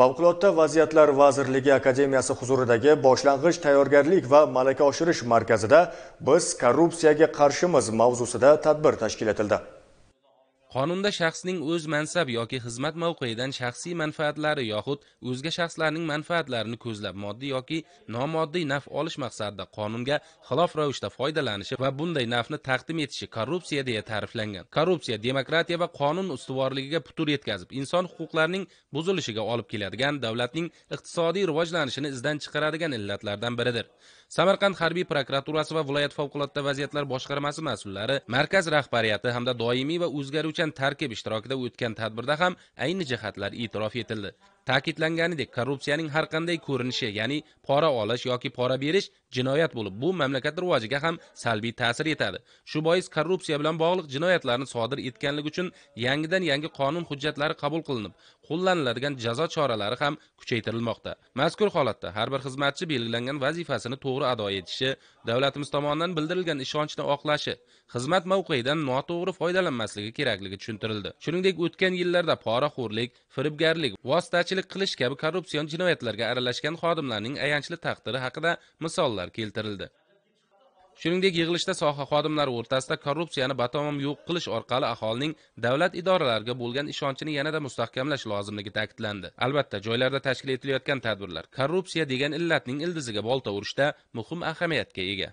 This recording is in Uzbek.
Favqulodda vaziyatlar vazirligi akademiyasi huzuridagi boshlang'ich tayyorgarlik va malaka oshirish markazida biz korrupsiyaga qarshimiz mavzusida tadbir tashkil etildi. qonunda shaxsning o'z mansab yoki xizmat mavqeidan shaxsiy manfaatlari yoxud o'zga shaxslarning manfaatlarini ko'zlab moddiy yoki nomoddiy naf olish maqsadida qonunga xilof ravishda foydalanishi va bunday nafni taqdim etishi korrupsiya deya ta'riflangan korrupsiya demokratiya va qonun ustuvorligiga putur yetkazib inson huquqlarining buzilishiga olib keladigan davlatning iqtisodiy rivojlanishini izdan chiqaradigan illatlardan biridir samarqand harbiy prokuraturasi va viloyat favqulodda vaziyatlar boshqarmasi mas'ullari markaz rahbariyati hamda doimiy va o'zgaruvchi ko'chan tarkib ishtirokida o'tgan tadbirda ham ayni jihatlar e'tirof etildi ta'kidlanganidek korrupsiyaning har qanday ko'rinishi ya'ni pora olish yoki pora berish jinoyat bo'lib bu mamlakat rivojiga ham salbiy ta'sir etadi shu bois korrupsiya bilan bog'liq jinoyatlarni sodir etganlik uchun yangidan yangi qonun hujjatlari qabul qilinib qo'llaniladigan jazo choralari ham kuchaytirilmoqda mazkur holatda har bir xizmatchi belgilangan vazifasini to'g'ri ado etishi davlatimiz tomonidan bildirilgan ishonchni oqlashi xizmat mavqeidan noto'g'ri foydalanmasligi kerakligi tushuntirildi shuningdek o'tgan yillarda poraxo'rlik firibgarlik vositachilik qo'riqchilik qilish kabi korrupsion jinoyatlarga aralashgan xodimlarning ayanchli taqdiri haqida misollar keltirildi shuningdek yig'ilishda soha xodimlari o'rtasida korrupsiyani batamom yo'q qilish orqali aholining davlat idoralariga bo'lgan ishonchini yanada mustahkamlash lozimligi ta'kidlandi albatta joylarda tashkil etilayotgan tadbirlar korrupsiya degan illatning ildiziga bolta urishda muhim ahamiyatga ega